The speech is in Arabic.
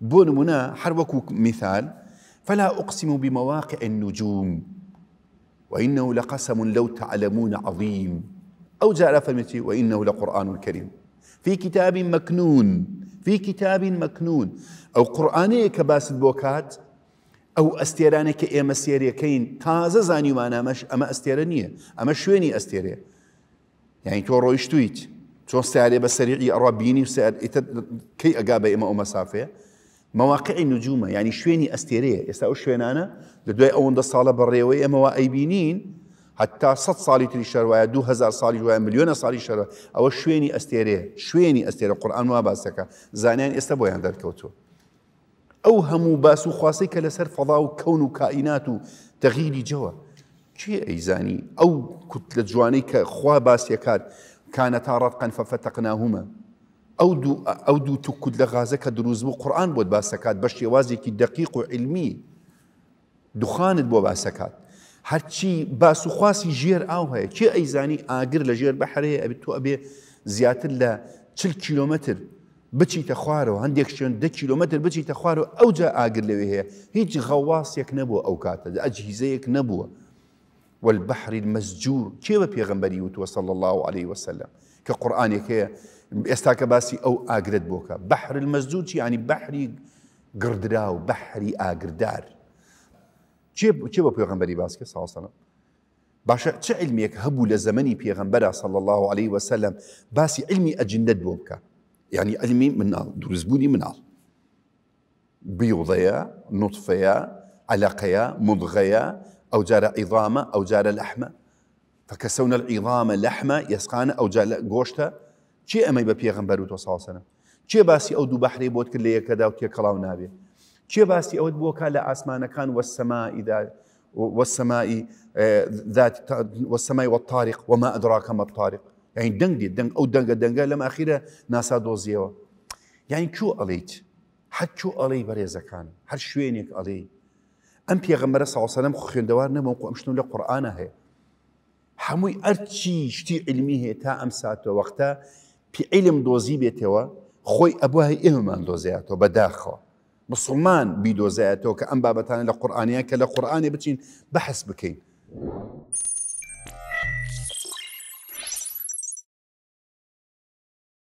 بون منا حروكو مثال فلا أقسم بمواقع النجوم وإنه لقسم لو تعلمون عظيم أو جاء فرمتي وإنه لقرآن كريم في كتاب مكنون في كتاب مكنون أو قرآني كباس البوكات أو أستيراني كإيما كين تازا زاني وانا مش أما أستيرانية أما شويني أستيرية يعني تو رويشتويت تو ساري بسريعي أرابيني ساري كي أقابي إما أو مواقع نجومه يعني شويني استيريه استا شوين انا لدوي اون ده صاله بريوي اما بينين حتى 100 صالي تري شر ويا 2000 صالي ويا مليون صالي شر او شويني استيريه شويني استيريه القران ما باسك زانين استا بو يندر كوتو اوهم باس خاصك لسر فضاء وكون كائنات تغيير جوا شي اي زاني او كتله جوانيك خوا باس يكاد كانتا رفقا ففتقناهما او او دو دو تو ئەو دوو که دروز بو قرآن بود باسه کاد باسەکات وازی که دقیق و علمی دخاند دوخانت باسه کاد هر چی باسو خواسی جیر ئاو هەیە کێ ایزانی آگر لجیر بحره بەحرەیە ابی تو ابی زیاتر لە چل کیلومتر تخوارو هند یک شون ده کیلومتر بچی تخوارو او جا آگر لەوێ هەیە هیچ یک نبو او نەبووە ده کاتە یک نبو والبحر المسجور كيف بيغنبري وتوصل الله عليه وسلم كقرآن هي ئێستا باسي او ئەو بوكا بحر بەحر يعني بحري قردراو بحري گردرا و بەحری ابو چێ بە صلى الله عليه باشا چه علمێک هبو لزمني زمانی صلى الله عليه وسلم باسي علمي اجندد بوكا يعني علمي من مناڵ دروستبوونی مناڵ بيوضيا نطفيا علاقەیە مضغيا او جار عظامه او جار لحمه فكسونا العظام لحمه يسقانا او جار گۆشتە چێ ئەمەی بە پێغمبەر و تۆ ساوسنە چێ باسی ئەو دوو بەحری بۆت کرد لە یەکەدا و تێکەڵاو نابێ چێ باسی ئەوت بۆکە لە ئاسمانەکان وەسەمائیدا والسماء ذات والسماء والطارق وما أدراك ما الطارق يعني دنجي دنج أو دنجة دنجة لما أخيرا ناسا دوزيوا يعني شو قليت حد شو قلي بريزة كان هر شوينك قلي أم بيغمبر صلى الله عليه وسلم خيون دوارنا موقع مشنو لقرآن هي حموي أرتشي شتي علمي هي تا أمسات وقتا پیعلم دۆزی بێتەوە خۆی ئەبووهای ئێمەمان دۆزیاتەوە بەداخەوە مسلمان بیدۆزایەتەوە کە ئەم بابەتانە لە قورآانیان کە لە قورآانی بچین بەحس بکەین